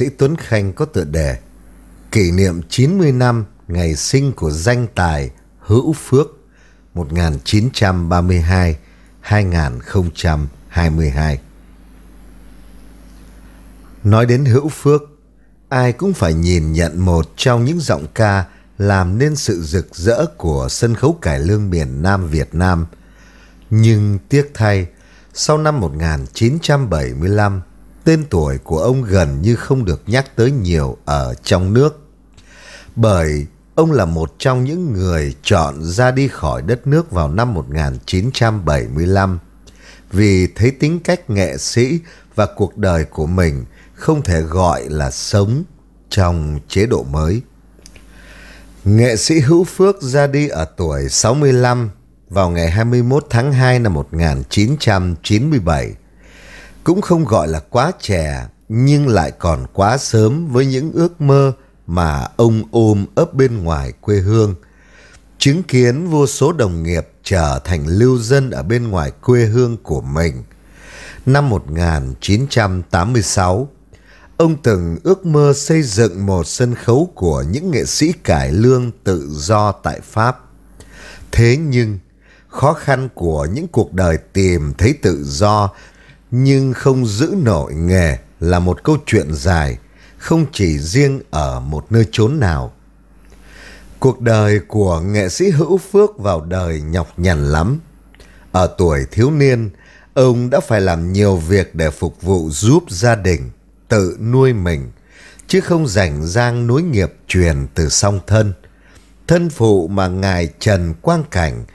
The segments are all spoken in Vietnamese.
sĩ Tuấn Khanh có tựa đề Kỷ niệm 90 năm ngày sinh của danh tài Hữu Phước 1932-2022. Nói đến Hữu Phước, ai cũng phải nhìn nhận một trong những giọng ca làm nên sự rực rỡ của sân khấu cải lương miền Nam Việt Nam. Nhưng tiếc thay, sau năm 1975, tên tuổi của ông gần như không được nhắc tới nhiều ở trong nước. Bởi ông là một trong những người chọn ra đi khỏi đất nước vào năm 1975 vì thấy tính cách nghệ sĩ và cuộc đời của mình không thể gọi là sống trong chế độ mới. Nghệ sĩ Hữu Phước ra đi ở tuổi 65 vào ngày 21 tháng 2 năm 1997 cũng không gọi là quá trẻ nhưng lại còn quá sớm với những ước mơ mà ông ôm ấp bên ngoài quê hương. Chứng kiến vô số đồng nghiệp trở thành lưu dân ở bên ngoài quê hương của mình. Năm 1986, ông từng ước mơ xây dựng một sân khấu của những nghệ sĩ cải lương tự do tại Pháp. Thế nhưng, khó khăn của những cuộc đời tìm thấy tự do nhưng không giữ nổi nghề là một câu chuyện dài, không chỉ riêng ở một nơi chốn nào. Cuộc đời của nghệ sĩ Hữu Phước vào đời nhọc nhằn lắm. Ở tuổi thiếu niên, ông đã phải làm nhiều việc để phục vụ giúp gia đình, tự nuôi mình, chứ không rảnh rang nối nghiệp truyền từ song thân. Thân phụ mà ngài Trần Quang Cảnh –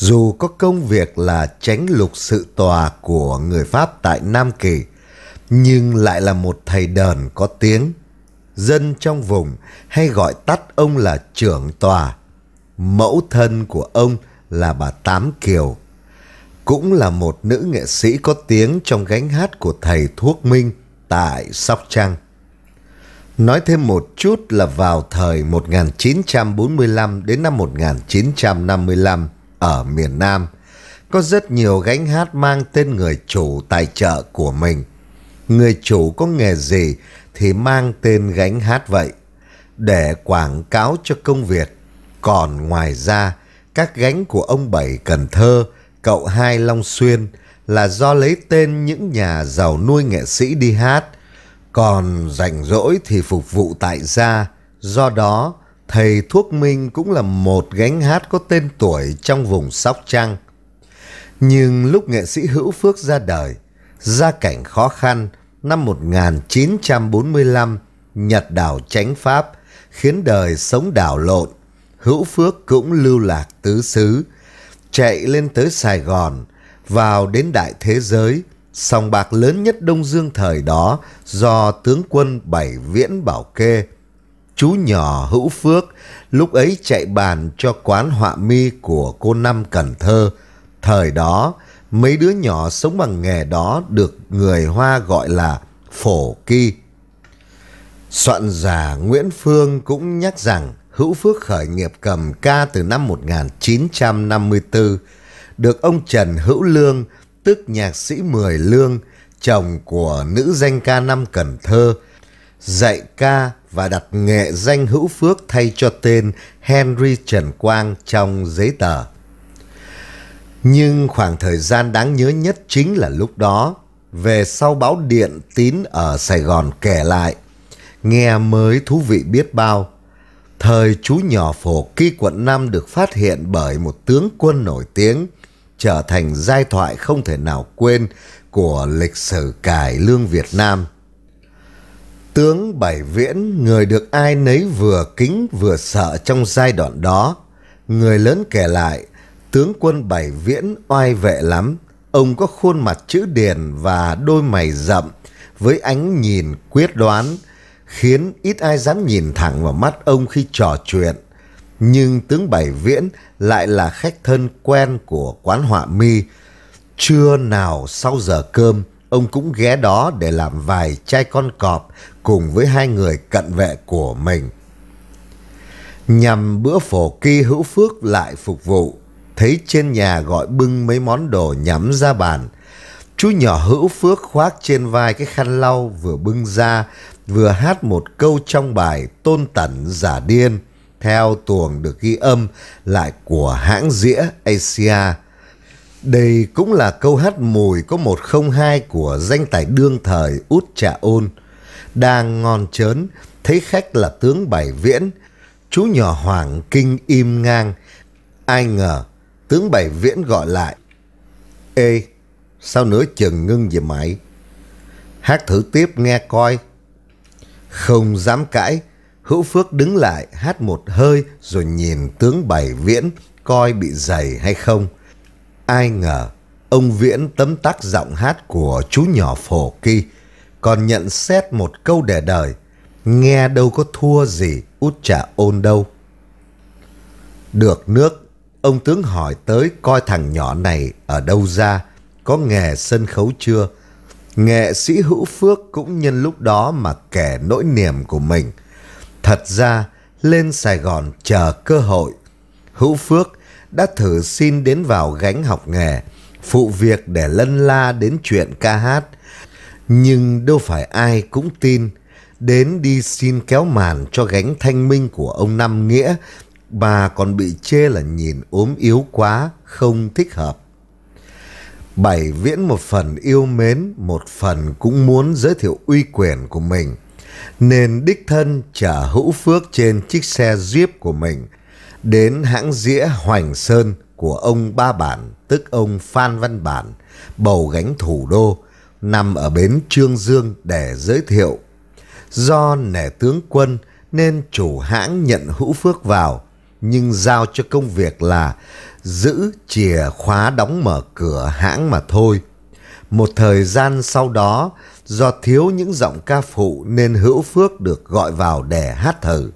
dù có công việc là tránh lục sự tòa của người Pháp tại Nam Kỳ, nhưng lại là một thầy đờn có tiếng. Dân trong vùng hay gọi tắt ông là trưởng tòa. Mẫu thân của ông là bà Tám Kiều. Cũng là một nữ nghệ sĩ có tiếng trong gánh hát của thầy Thuốc Minh tại Sóc Trăng. Nói thêm một chút là vào thời 1945 đến năm 1955, ở miền Nam. Có rất nhiều gánh hát mang tên người chủ tài trợ của mình. Người chủ có nghề gì thì mang tên gánh hát vậy. Để quảng cáo cho công việc. Còn ngoài ra, các gánh của ông Bảy Cần Thơ, cậu Hai Long Xuyên là do lấy tên những nhà giàu nuôi nghệ sĩ đi hát. Còn rảnh rỗi thì phục vụ tại gia. Do đó, thầy Thuốc Minh cũng là một gánh hát có tên tuổi trong vùng Sóc Trăng. Nhưng lúc nghệ sĩ Hữu Phước ra đời, gia cảnh khó khăn năm 1945, Nhật đảo tránh Pháp, khiến đời sống đảo lộn. Hữu Phước cũng lưu lạc tứ xứ, chạy lên tới Sài Gòn, vào đến đại thế giới, sòng bạc lớn nhất Đông Dương thời đó do tướng quân Bảy Viễn bảo kê, chú nhỏ hữu phước lúc ấy chạy bàn cho quán họa mi của cô Năm Cần Thơ. Thời đó, mấy đứa nhỏ sống bằng nghề đó được người Hoa gọi là phổ kỳ. Soạn giả Nguyễn Phương cũng nhắc rằng Hữu Phước khởi nghiệp cầm ca từ năm 1954, được ông Trần Hữu Lương, tức nhạc sĩ Mười Lương, chồng của nữ danh ca năm Cần Thơ, dạy ca và đặt nghệ danh Hữu Phước thay cho tên Henry Trần Quang trong giấy tờ. Nhưng khoảng thời gian đáng nhớ nhất chính là lúc đó, về sau báo điện tín ở Sài Gòn kể lại, nghe mới thú vị biết bao. Thời chú nhỏ phổ kỳ quận 5 được phát hiện bởi một tướng quân nổi tiếng, trở thành giai thoại không thể nào quên của lịch sử cải lương Việt Nam tướng Bảy Viễn, người được ai nấy vừa kính vừa sợ trong giai đoạn đó. Người lớn kể lại, tướng quân Bảy Viễn oai vệ lắm. Ông có khuôn mặt chữ điền và đôi mày rậm, với ánh nhìn quyết đoán, khiến ít ai dám nhìn thẳng vào mắt ông khi trò chuyện. Nhưng tướng Bảy Viễn lại là khách thân quen của quán họa mi. Trưa nào sau giờ cơm, ông cũng ghé đó để làm vài chai con cọp cùng với hai người cận vệ của mình. Nhằm bữa phổ kỳ hữu phước lại phục vụ, thấy trên nhà gọi bưng mấy món đồ nhắm ra bàn. Chú nhỏ hữu phước khoác trên vai cái khăn lau vừa bưng ra, vừa hát một câu trong bài Tôn Tẩn Giả Điên, theo tuồng được ghi âm lại của hãng dĩa Asia. Đây cũng là câu hát mùi có 102 của danh tài đương thời Út Trà Ôn đang ngon chớn, thấy khách là tướng Bảy Viễn. Chú nhỏ hoàng kinh im ngang. Ai ngờ, tướng Bảy Viễn gọi lại. Ê, sao nửa chừng ngưng gì mày? Hát thử tiếp nghe coi. Không dám cãi, Hữu Phước đứng lại hát một hơi rồi nhìn tướng Bảy Viễn coi bị dày hay không. Ai ngờ, ông Viễn tấm tắc giọng hát của chú nhỏ phổ kỳ còn nhận xét một câu để đời, nghe đâu có thua gì út trả ôn đâu. Được nước, ông tướng hỏi tới coi thằng nhỏ này ở đâu ra, có nghề sân khấu chưa? Nghệ sĩ Hữu Phước cũng nhân lúc đó mà kể nỗi niềm của mình. Thật ra, lên Sài Gòn chờ cơ hội, Hữu Phước đã thử xin đến vào gánh học nghề, phụ việc để lân la đến chuyện ca hát – nhưng đâu phải ai cũng tin đến đi xin kéo màn cho gánh thanh minh của ông Nam Nghĩa bà còn bị chê là nhìn ốm yếu quá, không thích hợp. Bảy viễn một phần yêu mến, một phần cũng muốn giới thiệu uy quyền của mình. Nên đích thân trả hữu phước trên chiếc xe Jeep của mình đến hãng dĩa Hoành Sơn của ông Ba Bản, tức ông Phan Văn Bản, bầu gánh thủ đô, nằm ở bến Trương Dương để giới thiệu. Do nể tướng quân nên chủ hãng nhận Hữu Phước vào, nhưng giao cho công việc là giữ chìa khóa đóng mở cửa hãng mà thôi. Một thời gian sau đó, do thiếu những giọng ca phụ nên Hữu Phước được gọi vào để hát thử.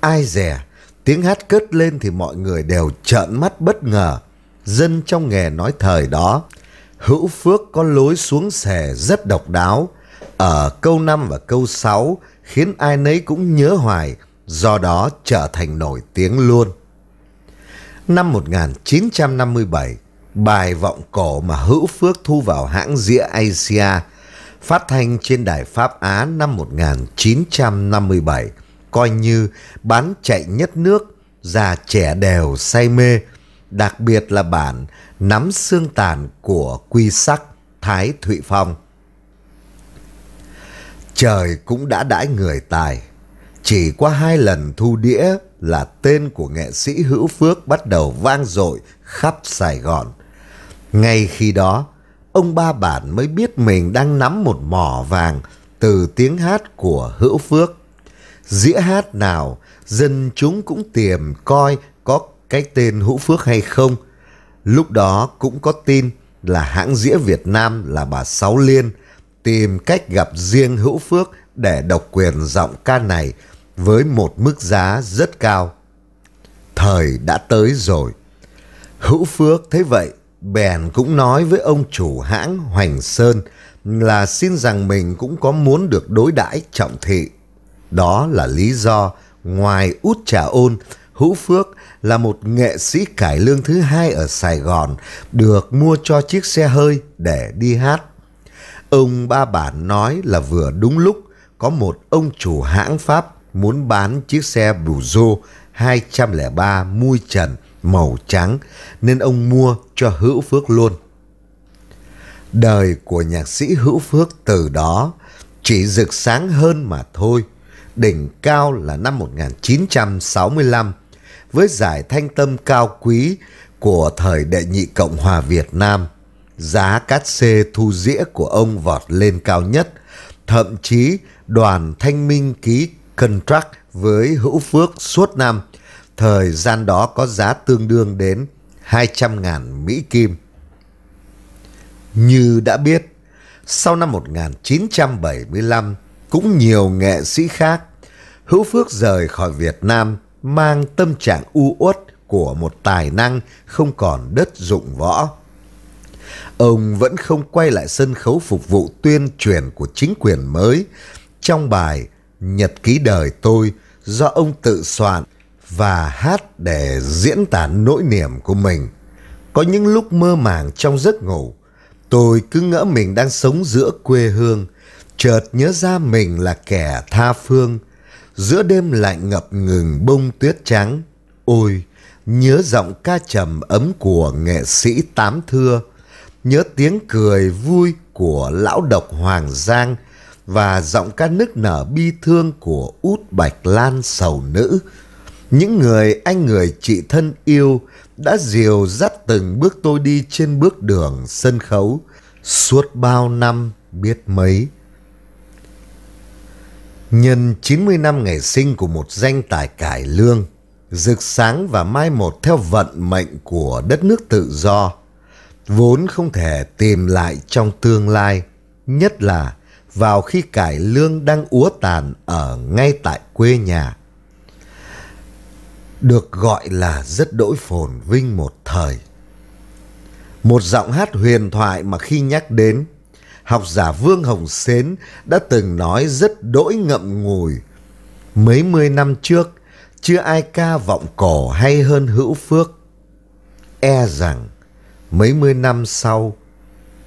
Ai dè, tiếng hát cất lên thì mọi người đều trợn mắt bất ngờ. Dân trong nghề nói thời đó hữu phước có lối xuống xẻ rất độc đáo. Ở câu 5 và câu 6 khiến ai nấy cũng nhớ hoài, do đó trở thành nổi tiếng luôn. Năm 1957, bài vọng cổ mà Hữu Phước thu vào hãng dĩa Asia phát thanh trên đài Pháp Á năm 1957 coi như bán chạy nhất nước, già trẻ đều say mê – đặc biệt là bản Nắm xương tàn của Quy Sắc Thái Thụy Phong. Trời cũng đã đãi người tài. Chỉ qua hai lần thu đĩa là tên của nghệ sĩ Hữu Phước bắt đầu vang dội khắp Sài Gòn. Ngay khi đó, ông Ba Bản mới biết mình đang nắm một mỏ vàng từ tiếng hát của Hữu Phước. Dĩa hát nào, dân chúng cũng tiềm coi cái tên Hữu Phước hay không. Lúc đó cũng có tin là hãng dĩa Việt Nam là bà Sáu Liên tìm cách gặp riêng Hữu Phước để độc quyền giọng ca này với một mức giá rất cao. Thời đã tới rồi. Hữu Phước thấy vậy, bèn cũng nói với ông chủ hãng Hoành Sơn là xin rằng mình cũng có muốn được đối đãi trọng thị. Đó là lý do ngoài út trà ôn Hữu Phước là một nghệ sĩ cải lương thứ hai ở Sài Gòn, được mua cho chiếc xe hơi để đi hát. Ông Ba Bản nói là vừa đúng lúc có một ông chủ hãng Pháp muốn bán chiếc xe Peugeot 203 mui trần màu trắng nên ông mua cho Hữu Phước luôn. Đời của nhạc sĩ Hữu Phước từ đó chỉ rực sáng hơn mà thôi. Đỉnh cao là năm 1965 với giải thanh tâm cao quý của thời đệ nhị Cộng hòa Việt Nam. Giá cát xê thu dĩa của ông vọt lên cao nhất, thậm chí đoàn thanh minh ký contract với Hữu Phước suốt năm, thời gian đó có giá tương đương đến 200.000 Mỹ Kim. Như đã biết, sau năm 1975, cũng nhiều nghệ sĩ khác, Hữu Phước rời khỏi Việt Nam mang tâm trạng u uất của một tài năng không còn đất dụng võ. Ông vẫn không quay lại sân khấu phục vụ tuyên truyền của chính quyền mới. Trong bài Nhật ký đời tôi do ông tự soạn và hát để diễn tả nỗi niềm của mình. Có những lúc mơ màng trong giấc ngủ, tôi cứ ngỡ mình đang sống giữa quê hương, chợt nhớ ra mình là kẻ tha phương – giữa đêm lại ngập ngừng bông tuyết trắng. Ôi, nhớ giọng ca trầm ấm của nghệ sĩ Tám Thưa, nhớ tiếng cười vui của lão độc Hoàng Giang và giọng ca nức nở bi thương của út Bạch Lan sầu nữ. Những người anh người chị thân yêu đã diều dắt từng bước tôi đi trên bước đường sân khấu suốt bao năm biết mấy. Nhân 90 năm ngày sinh của một danh tài cải lương, rực sáng và mai một theo vận mệnh của đất nước tự do, vốn không thể tìm lại trong tương lai, nhất là vào khi cải lương đang úa tàn ở ngay tại quê nhà. Được gọi là rất đỗi phồn vinh một thời. Một giọng hát huyền thoại mà khi nhắc đến học giả Vương Hồng xến đã từng nói rất đỗi ngậm ngùi. Mấy mươi năm trước, chưa ai ca vọng cổ hay hơn hữu phước. E rằng mấy mươi năm sau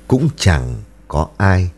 cũng chẳng có ai.